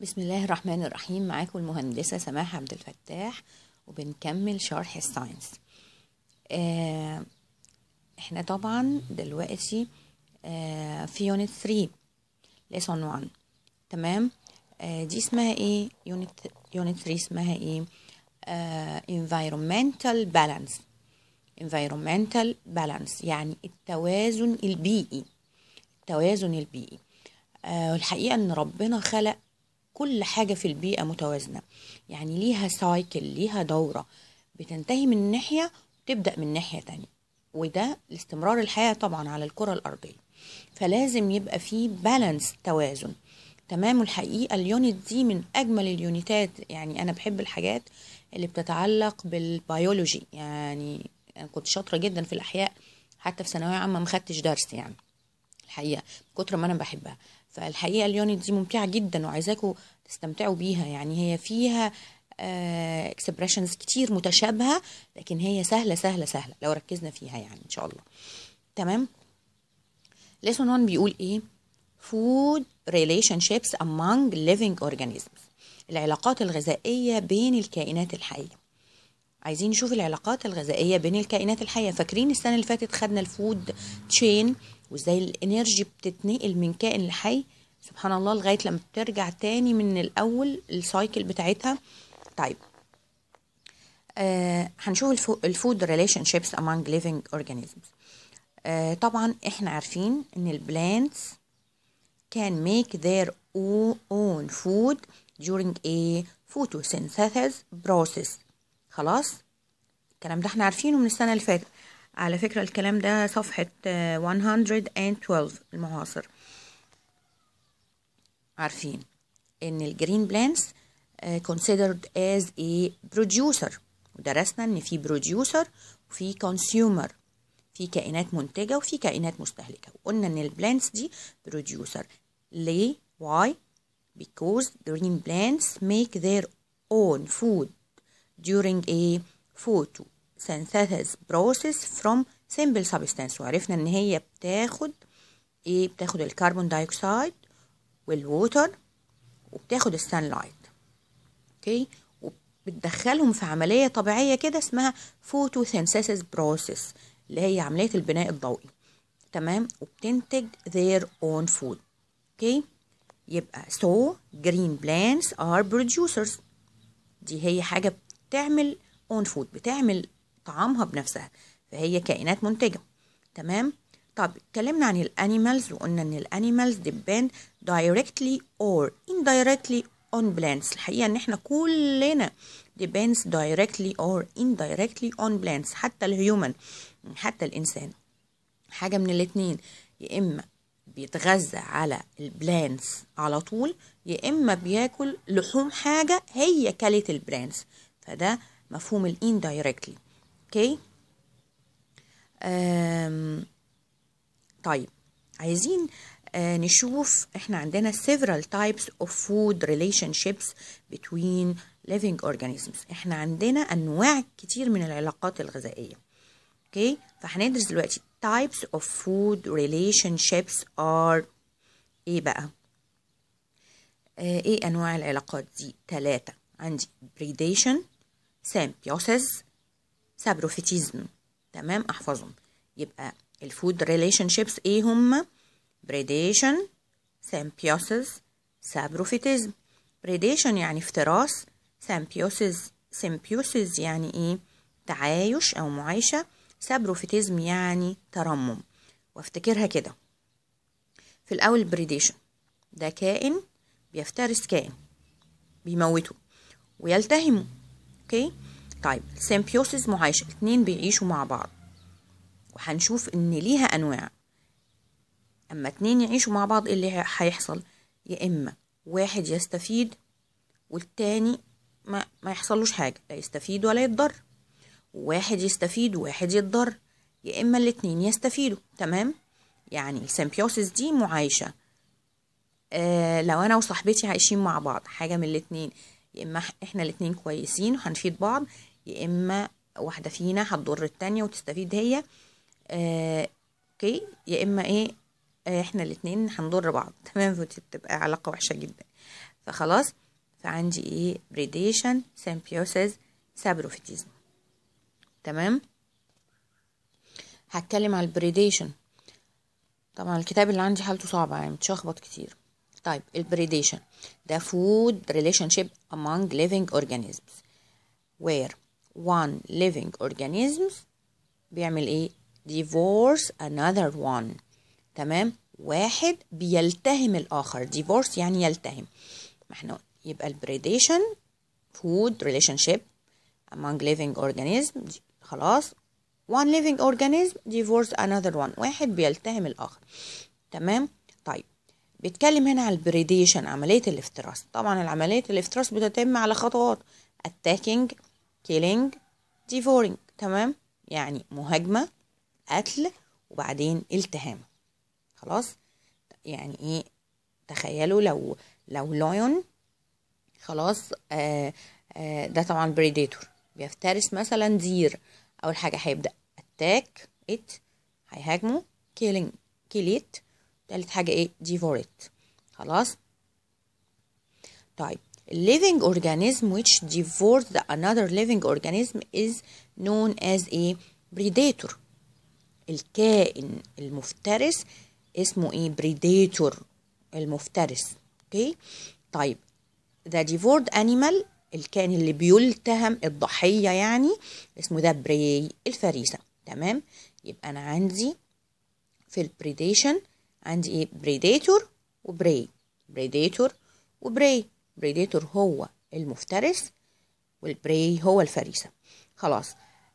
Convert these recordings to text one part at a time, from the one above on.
بسم الله الرحمن الرحيم معاكم المهندسة سماح عبد الفتاح وبنكمل شرح الساينس آه، احنا طبعا دلوقتي آه، في يونت 3 ليسون 1 تمام آه، دي اسمها ايه يونت يونت 3 اسمها ايه انفايرومنتال بالانس انفايرومنتال بالانس يعني التوازن البيئي التوازن البيئي والحقيقة ان ربنا خلق كل حاجة في البيئة متوازنة يعني ليها سايكل ليها دورة بتنتهي من ناحية وتبدأ من ناحية تانية وده لاستمرار الحياة طبعا على الكرة الأرضية فلازم يبقى في بالانس توازن تمام الحقيقة اليونت دي من أجمل اليونتات يعني أنا بحب الحاجات اللي بتتعلق بالبيولوجي يعني أنا كنت شاطرة جدا في الأحياء حتى في ثانوية عامة ما خدتش درس يعني الحقيقة كتر ما أنا بحبها فالحقيقة اليونت دي ممتعة جدا وعايزاكم تستمتعوا بيها يعني هي فيها اكسبريشنز آه، كتير متشابهه لكن هي سهله سهله سهله لو ركزنا فيها يعني ان شاء الله تمام ليسون 1 بيقول ايه food relationships among living organisms العلاقات الغذائيه بين الكائنات الحيه عايزين نشوف العلاقات الغذائيه بين الكائنات الحيه فاكرين السنه اللي فاتت خدنا الفود تشين وازاي الانرجي بتتنقل من كائن لحي سبحان الله لغايه لما بترجع تاني من الاول السايكل بتاعتها طيب آه هنشوف الفود ريليشن شيبس among living organisms آه، طبعا احنا عارفين ان البلانتس can make their own food during a photosynthesis process خلاص الكلام ده احنا عارفينه من السنة اللي فاتت على فكرة الكلام ده صفحة 112 آه، المعاصر عارفين ان الجرين بلانس considered as a producer ودرسنا ان في producer وفي consumer في كائنات منتجة وفي كائنات مستهلكة وقلنا ان البلانس دي producer ليه why because green plants make their own food during a photosynthesis process from simple substance وعرفنا ان هي بتاخد ايه بتاخد الكربون دايوكسيد والووتر وبتاخد السان لايت اوكي وبتدخلهم في عمليه طبيعيه كده اسمها فوتوسينثيسيس بروسيس اللي هي عمليه البناء الضوئي تمام وبتنتج their own food اوكي يبقى so green plants are producers دي هي حاجه بتعمل own food بتعمل طعامها بنفسها فهي كائنات منتجه تمام طب اتكلمنا عن الانيمالز وقلنا ان الانيمالز depend directly or indirectly on plants الحقيقه ان احنا كلنا depends directly or indirectly on plants حتى الهيومن حتى الانسان حاجه من الاتنين يا اما بيتغذى على البلانس على طول يا اما بياكل لحوم حاجه هي كلت البلانس فده مفهوم الاندايركتلي اوكي okay. طيب عايزين آه نشوف احنا عندنا several types of food relationships between living organisms احنا عندنا انواع كتير من العلاقات الغذائيه اوكي فهندرس دلوقتي types of food relationships are ايه بقى آه، ايه انواع العلاقات دي ثلاثه عندي predation symbiosis سابروفيتيزم تمام احفظهم يبقى الفود ريليشن شيبس ايه هم بريديشن سيمبيوسيس سابروفيتيزم بريديشن يعني افتراس سيمبيوسيس سيمبيوسيس يعني ايه تعايش او معايشة سابروفيتيزم يعني ترمم وافتكرها كده في الاول بريديشن ده كائن بيفترس كائن بيموته ويلتهمه اوكي طيب سيمبيوسيس معايشة اتنين بيعيشوا مع بعض وهنشوف ان ليها انواع اما اتنين يعيشوا مع بعض إيه اللي هيحصل يا اما واحد يستفيد والتاني ما, ما يحصلوش حاجة لا يستفيد ولا يتضر واحد يستفيد وواحد يتضر يا اما الاتنين يستفيدوا تمام يعني السيمبيوسيس دي معايشة آه لو انا وصاحبتي عايشين مع بعض حاجة من الاتنين يا اما احنا الاتنين كويسين وهنفيد بعض يا اما واحدة فينا هتضر التانية وتستفيد هي آه، اوكي يا اما ايه آه، احنا الاثنين هنضر بعض تمام فدي بتبقى علاقه وحشه جدا فخلاص فعندي ايه بريديشن سيمبيوسيس سابروفيتيزم تمام هتكلم على البريديشن طبعا الكتاب اللي عندي حالته صعبه يعني متشخبط كتير طيب البريديشن ده فود ريليشن شيب among living organisms where one living organisms بيعمل ايه divorce another one تمام واحد بيلتهم الآخر divorce يعني يلتهم ما احنا يبقى البريديشن food relationship among living organism خلاص one living organism divorce another one واحد بيلتهم الآخر تمام طيب بيتكلم هنا على البريديشن عملية الافتراس طبعا عملية الافتراس بتتم على خطوات attacking killing devouring تمام يعني مهاجمة قتل وبعدين التهام خلاص يعني ايه تخيلوا لو لو لايون خلاص آآ آه، آآ آه، ده طبعا بريديتور بيفترس مثلا دير اول حاجه هيبدا اتاك ات هيهاجمه كيلينج كيليت تالت حاجه ايه ديفوريت خلاص طيب living organism which devours another living organism is known as a predator الكائن المفترس اسمه ايه بريديتور المفترس اوكي طيب ذا ديفورد انيمال الكائن اللي بيلتهم الضحيه يعني اسمه ذا بري الفريسه تمام يبقى انا عندي في البريديشن عندي ايه بريديتور وبري بريديتور وبري بريديتور هو المفترس والبري هو الفريسه خلاص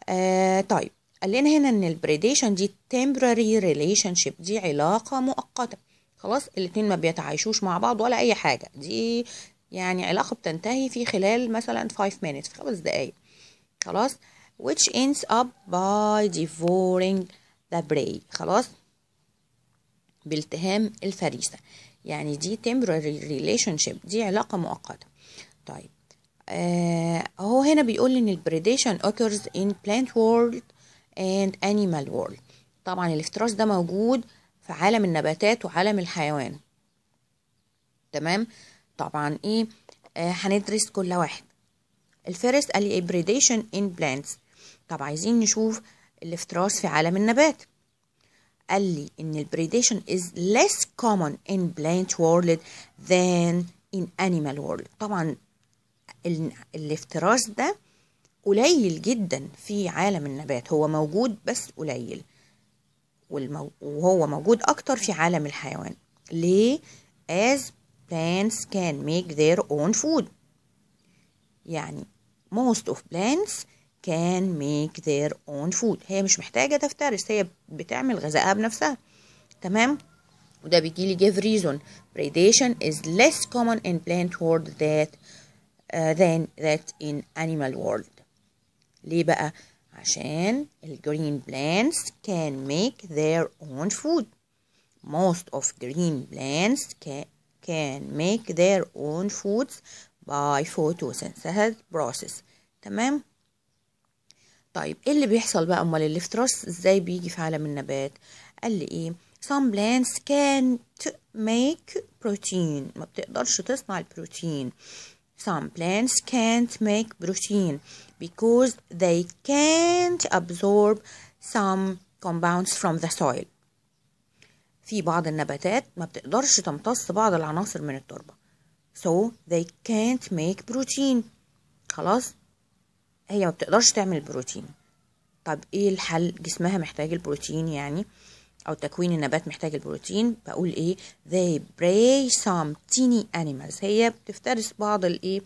آه طيب قال لنا هنا ان البريديشن دي temporary relationship دي علاقه مؤقته خلاص الاتنين ما بيتعايشوش مع بعض ولا اي حاجه دي يعني علاقه بتنتهي في خلال مثلا 5 minutes في خمس دقايق خلاص which ends up by devouring the prey خلاص بالتهام الفريسه يعني دي temporary relationship دي علاقه مؤقته طيب آه هو هنا بيقول ان البريديشن occurs in plant world and animal world طبعا الافتراس ده موجود في عالم النباتات وعالم الحيوان تمام طبعا ايه آه، هندرس كل واحد الفيرست الابريديشن ان بلانتس طب عايزين نشوف الافتراس في عالم النبات قال لي ان البريديشن is less common in plant world than in animal world طبعا الافتراس ده قليل جدا في عالم النبات هو موجود بس قليل وهو موجود أكتر في عالم الحيوان ليه؟ as plants can make their own food يعني most of plants can make their own food هي مش محتاجة تفترس هي بتعمل غذائها بنفسها تمام؟ وده بيجي لي give reason predation is less common in plant world that uh, than that in animal world ليه بقى عشان green plants can make their own food most of green plants can, can make their own foods by photosynthesis process تمام طيب ايه اللي بيحصل بقى امال الافتراس ازاي بيجي في عالم النبات قال لي ايه some plants can't make protein ما بتقدرش تصنع البروتين Some plants can't make protein because they can't absorb some compounds from the soil. في بعض النباتات ما بتقدرش تمتص بعض العناصر من التربة. So they can't make protein. خلاص هي ما بتقدرش تعمل بروتين. طب ايه الحل؟ جسمها محتاج البروتين يعني. أو تكوين النبات محتاج البروتين بقول إيه they prey some teeny animals هي بتفترس بعض الإيه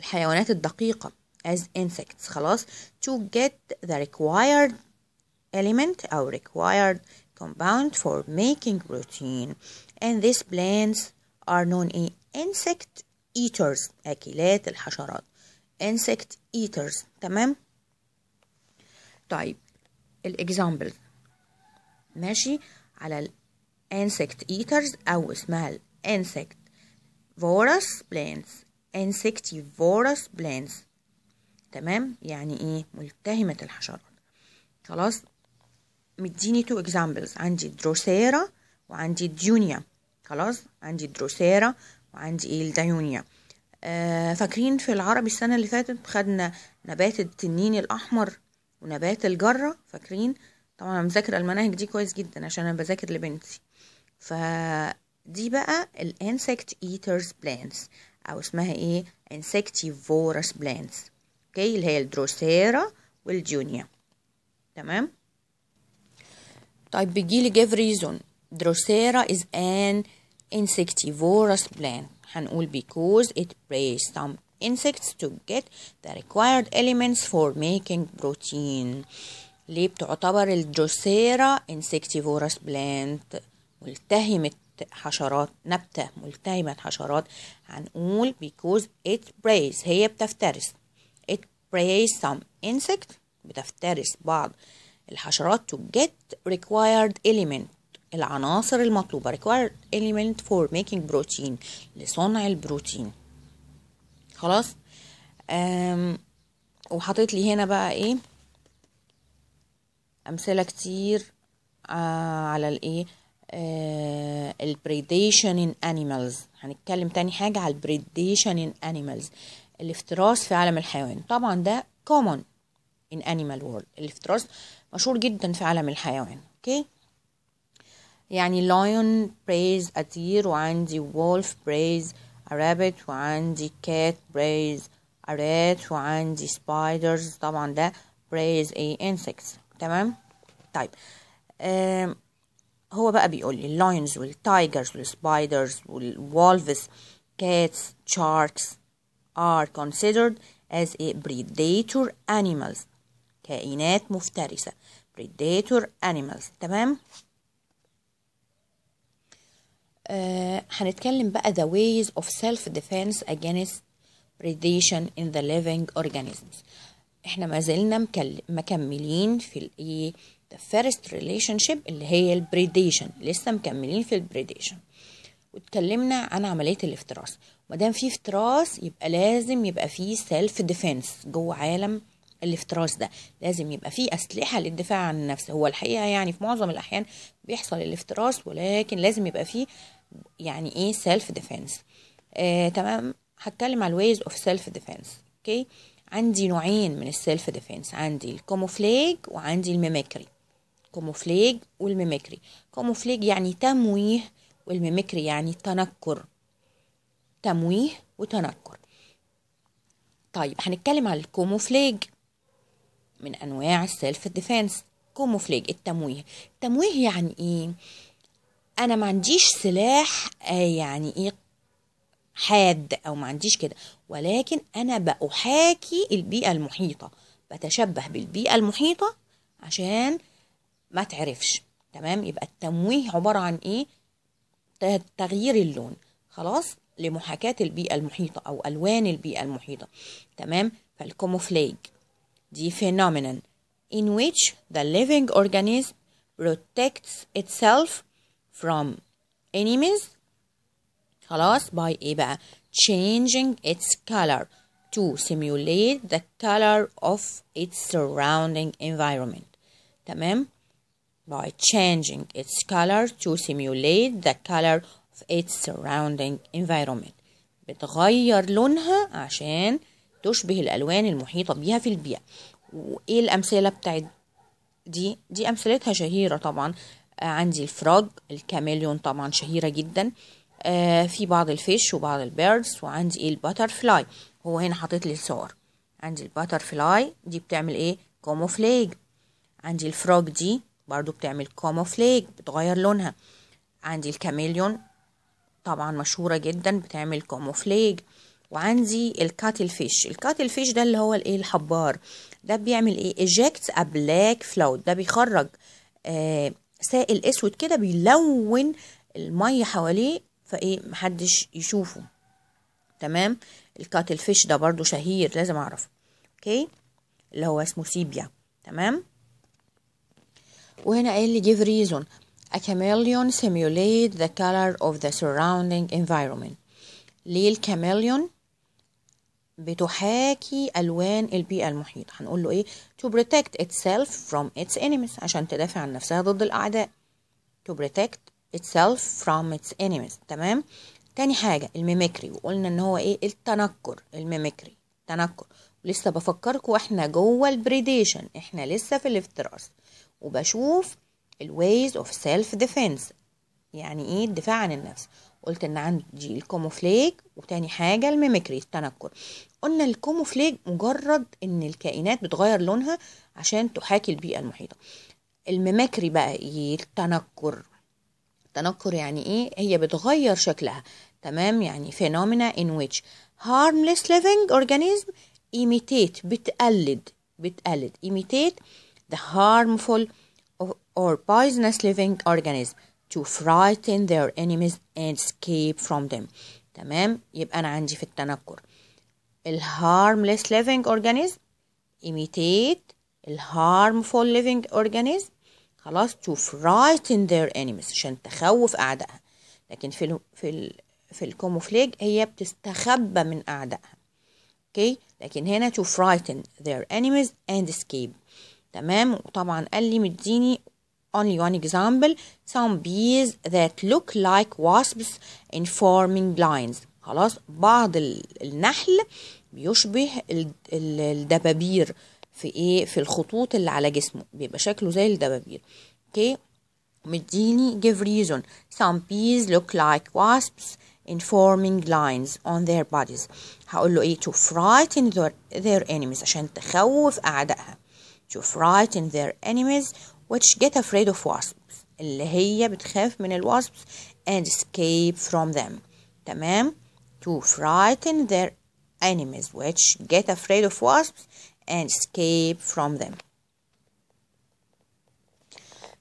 الحيوانات الدقيقة as insects خلاص to get the required element أو required compound for making protein and these plants are known as insect eaters أكلات الحشرات insect eaters تمام طيب الإكزامبلز ماشي على الانسكت insect eaters أو اسمها الانسكت فورس بلانس انسكت insectivorous plants تمام يعني ايه ملتهمة الحشرات خلاص مديني تو اكزامبلز عندي دروسيرا وعندي ديونيا خلاص عندي دروسيرا وعندي ايه الديونيا آه، فاكرين في العربي السنة اللي فاتت خدنا نبات التنين الأحمر ونبات الجرة فاكرين طبعا انا مذاكره المناهج دي كويس جدا عشان انا بذاكر لبنتي ف دي بقى الانسكت ايترز بلانتس او اسمها ايه انسكتيفورس بلانتس اوكي اللي هي الدروسيرا والجونيا تمام طيب بيجيلي جيف ريزون دروسيرا is an insectivorous plant هنقول because it preys some insects to get the required elements for making protein ليه بتعتبر الدروسيرا انسكتيفورس بلانت ملتهمة حشرات نبتة ملتهمة حشرات هنقول because it preys هي بتفترس it preys some insect بتفترس بعض الحشرات to get required element العناصر المطلوبة required element for making protein لصنع البروتين خلاص وحطيت لي هنا بقى ايه امثله كتير آه، على الايه البريديشن ان انيمالز هنتكلم تاني حاجه على البريديشن ان انيمالز الافتراس في عالم الحيوان طبعا ده common in animal world الافتراس مشهور جدا في عالم الحيوان اوكي يعني لايون بريز اتير وعندي وولف بريز ارابت وعندي كات بريز ارات وعندي سبايدرز طبعا ده بريز ايه انسكتس تمام طيب هو بقى بيقول لي اللاينز والتايجرز والسبايدرز والوالفز cats sharks are considered as a predator animals كائنات مفترسة predator animals تمام آه هنتكلم بقى the ways of self defense against predation in the living organisms احنا ما زلنا مكملين في الايه the first relationship اللي هي البريديشن لسه مكملين في البريديشن واتكلمنا عن عمليه الافتراس ما دام في افتراس يبقى لازم يبقى في سيلف ديفنس جوه عالم الافتراس ده لازم يبقى في اسلحه للدفاع عن النفس هو الحقيقه يعني في معظم الاحيان بيحصل الافتراس ولكن لازم يبقى في يعني ايه سيلف ديفنس آه تمام هتكلم على الويز اوف سيلف ديفنس اوكي عندي نوعين من السيلف ديفنس عندي الكوموفليج وعندي الميميكري كوموفليج والميميكري كوموفليج يعني تمويه والميميكري يعني تنكر تمويه وتنكر طيب هنتكلم على الكوموفليج من انواع السيلف ديفنس كوموفليج التمويه التمويه يعني ايه انا ما عنديش سلاح آه، يعني ايه حاد او ما عنديش كده ولكن انا بأحاكي البيئة المحيطة بتشبه بالبيئة المحيطة عشان ما تعرفش تمام يبقى التمويه عبارة عن ايه تغيير اللون خلاص لمحاكاة البيئة المحيطة او الوان البيئة المحيطة تمام فالكموفليج دي phenomenon in which the living organism protects itself from enemies خلاص by ايه بقى changing its color to simulate the color of its surrounding environment تمام by changing its color to simulate the color of its surrounding environment بتغير لونها عشان تشبه الألوان المحيطة بيها في البيئة وإيه الأمثلة بتاعت دي دي أمثلتها شهيرة طبعا آه، عندي الفراج الكاميليون طبعا شهيرة جدا آه، في بعض الفيش وبعض البيردز وعندي ايه الباتر فلاي هو هنا حاطط لي الصور عندي الباتر فلاي دي بتعمل ايه كاموفليج عندي الفروج دي برضو بتعمل كاموفليج بتغير لونها عندي الكاميليون طبعا مشهورة جدا بتعمل كاموفليج وعندي الكاتل فيش الكاتل فيش ده اللي هو الايه الحبار ده بيعمل ايه ايجكت ا بلاك ده بيخرج آه سائل اسود كده بيلون المية حواليه فايه محدش يشوفه تمام الكاتل فيش ده برضو شهير لازم اعرفه اوكي اللي هو اسمه سيبيا تمام وهنا قال لي give reason a chameleon simulate the color of the surrounding environment ليه الكاميليون بتحاكي ألوان البيئة المحيطة هنقول له إيه to protect itself from its enemies عشان تدافع عن نفسها ضد الأعداء to protect itself from its enemies تمام تاني حاجة الميميكري وقلنا ان هو ايه التنكر الميميكري تنكر لسه بفكركم احنا جوه البريديشن احنا لسه في الافتراس وبشوف الويز اوف سيلف ديفنس يعني ايه الدفاع عن النفس قلت ان عندي الكوموفليج وتاني حاجه الميميكري التنكر قلنا الكوموفليج مجرد ان الكائنات بتغير لونها عشان تحاكي البيئه المحيطه الميميكري بقى ايه التنكر تنكر يعني ايه هي بتغير شكلها تمام يعني phenomena in which harmless living organism imitate بتقلد بتقلد imitate the harmful or poisonous living organism to frighten their enemies and escape from them تمام يبقى أنا عندي في التنكر ال harmless living organism imitate ال harmful living organism خلاص to frighten their enemies عشان تخوف أعدائها لكن في الـ في الـ في الكاموفليج هي بتستخبى من أعدائها اوكي لكن هنا to frighten their enemies and escape تمام وطبعا قال لي مديني only one example some bees that look like wasps in forming lines خلاص بعض النحل بيشبه الدبابير في ايه في الخطوط اللي على جسمه بيبقى شكله زي الدبابير اوكي مديني give reason some bees look like wasps in forming lines on their bodies هقول له ايه to frighten their, their enemies عشان تخوف اعدائها to frighten their enemies which get afraid of wasps اللي هي بتخاف من الوasps and escape from them تمام to frighten their enemies which get afraid of wasps and escape from them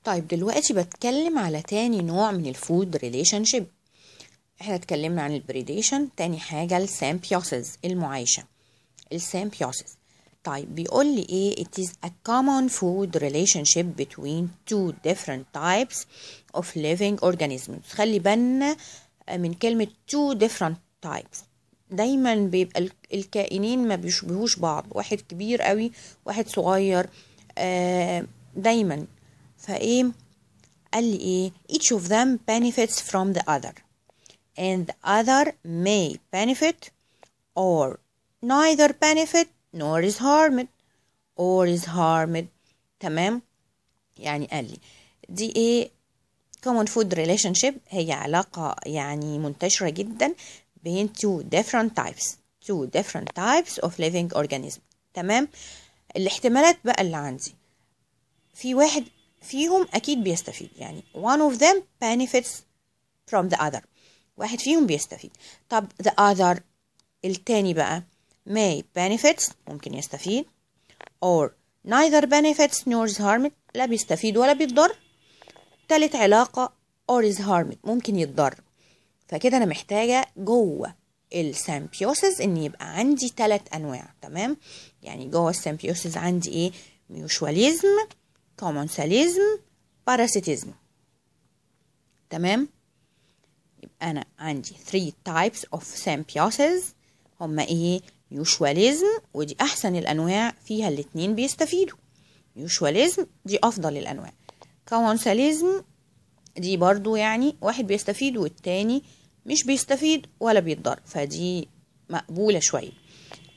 طيب دلوقتي بتكلم على تاني نوع من الفود ريليشن شيب احنا اتكلمنا عن البريديشن تاني حاجة السامبيوسز المعايشة السامبيوسز طيب بيقول لي ايه it is a common food relationship between two different types of living organisms خلي بالنا من كلمة two different types دايما بيبقى الكائنين ما بيشبهوش بعض واحد كبير قوي واحد صغير دايما فايه قال لي ايه each of them benefits from the other and the other may benefit or neither benefit nor is harmed or is harmed تمام يعني قال لي دي ايه common food relationship هي علاقة يعني منتشرة جدا بين two different types two different types of living organism تمام الاحتمالات بقى اللي عندي في واحد فيهم أكيد بيستفيد يعني one of them benefits from the other واحد فيهم بيستفيد طب the other التاني بقى may benefits ممكن يستفيد or neither benefits nor is harmed لا بيستفيد ولا بيتضر تالت علاقة or is harmed ممكن يتضر فكده انا محتاجه جوه السامبيوسز ان يبقى عندي ثلاث انواع تمام يعني جوه السامبيوسز عندي ايه ميوشواليزم كومونساليزم باراسيتيزم تمام يبقى انا عندي 3 types of symbiosis هما ايه ميوشواليزم ودي احسن الانواع فيها الاتنين بيستفيدوا ميوشواليزم دي افضل الانواع كومونساليزم دي برضو يعني واحد بيستفيد والتاني مش بيستفيد ولا بيتضر فدي مقبولة شوية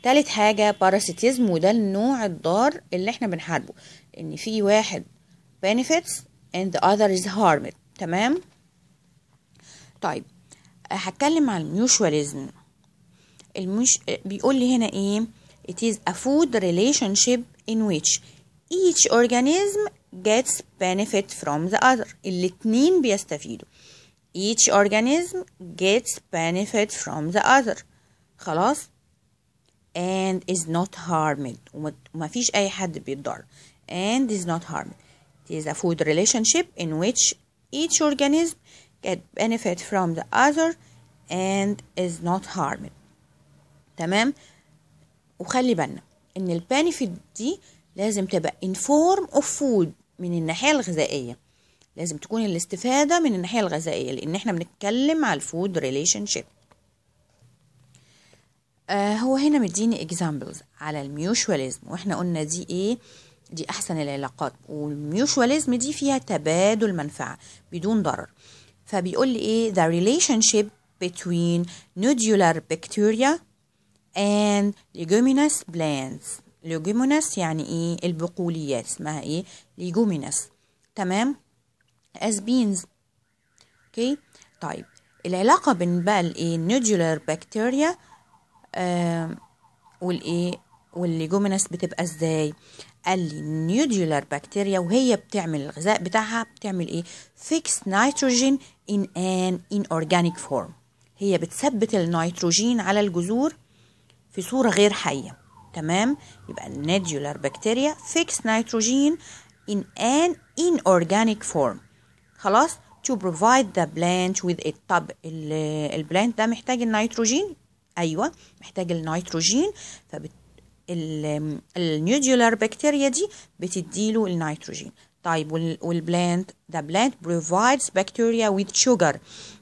تالت حاجة باراسيتيزم وده النوع الضار اللي احنا بنحاربه ان في واحد benefits and the other is harmed تمام طيب هتكلم عن الميوشواليزم المش... بيقول لي هنا ايه it is a food relationship in which each organism gets benefit from the other الاتنين بيستفيدوا each organism gets benefit from the other خلاص and is not harmed وما فيش أي حد بيتضر and is not harmed it is a food relationship in which each organism get benefit from the other and is not harmed تمام وخلي بالنا ان البنفيت دي لازم تبقى in form of food من الناحية الغذائية لازم تكون الاستفادة من الناحية الغذائية لأن احنا بنتكلم على الفود ريليشن شيب هو هنا مديني اكزامبلز على الميوشواليزم واحنا قلنا دي ايه دي احسن العلاقات والميوشواليزم دي فيها تبادل منفعة بدون ضرر فبيقول لي ايه the relationship between nodular bacteria and leguminous plants leguminous يعني ايه البقوليات اسمها ايه leguminous تمام as beans اوكي طيب العلاقه بين بقى الايه نودولار بكتيريا آه والايه والليجومينس بتبقى ازاي قال لي النيودولار بكتيريا وهي بتعمل الغذاء بتاعها بتعمل ايه فيكس نيتروجين ان ان ان اورجانيك فورم هي بتثبت النيتروجين على الجذور في صوره غير حيه تمام يبقى النودولار بكتيريا فيكس نيتروجين ان ان ان اورجانيك فورم خلاص to provide the plant with it طب البلانت ده محتاج النيتروجين ايوه محتاج النيتروجين ف النيوديولار بكتيريا دي بتديله النيتروجين طيب والبلانت the plant provides bacteria with sugar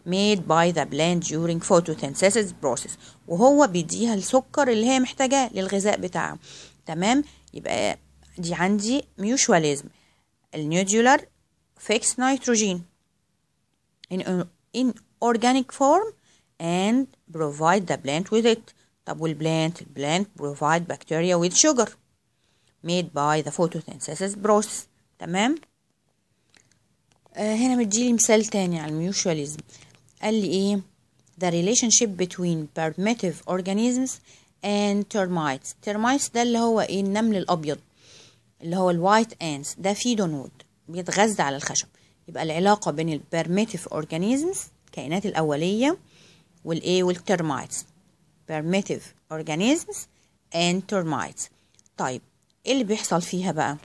made by the plant during photosynthesis process وهو بيديها السكر اللي هي محتاجاه للغذاء بتاعها تمام يبقى دي عندي ميوشواليزم النيوديولار fixed nitrogen in, in organic form and provide the plant with it. Double plant, plant provide bacteria with sugar made by the photosynthesis process تمام آه uh, هنا مديلي مثال تاني على الميوشواليزم قال لي ايه the relationship between primitive organisms and termites termites ده اللي هو ايه النمل الابيض اللي هو الوايت ants ده فيه دونوود بيتغذى على الخشب يبقى العلاقة بين البرميتيف اورجانيزمز الكائنات الأولية والايه والترمايتس برميتيف اورجانيزمز and ترمايتس طيب ايه اللي بيحصل فيها بقى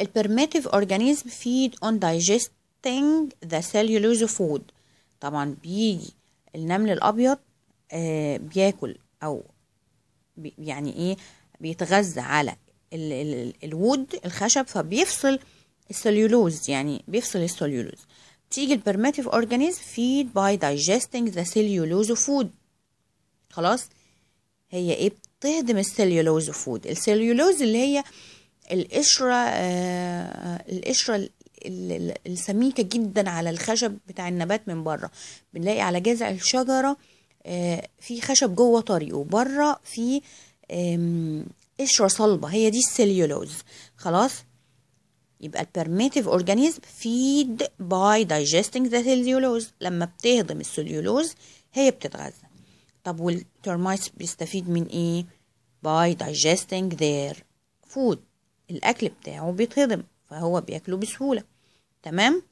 البرميتيف اورجانيزم feed on digesting the cellulose فود طبعا بيجي النمل الابيض آه بياكل او بي يعني ايه بيتغذى على الود الخشب فبيفصل السليولوز يعني بيفصل السليولوز تيجي البرماتيف اورجانيز فيد باي دايجستنج ذا سليولوز فود خلاص هي ايه بتهدم السليولوز فود السليولوز اللي هي القشره آه القشره السميكه جدا على الخشب بتاع النبات من بره بنلاقي على جذع الشجره آه في خشب جوه طري وبره في قشره صلبه هي دي السليولوز خلاص يبقى البرميتيف اورجانيزم فيد باي دايجستنج ذا سيلولوز لما بتهضم السليولوز هي بتتغذى طب والترمايتس بيستفيد من ايه باي دايجستنج ذير فود الاكل بتاعه بيتهضم فهو بياكله بسهوله تمام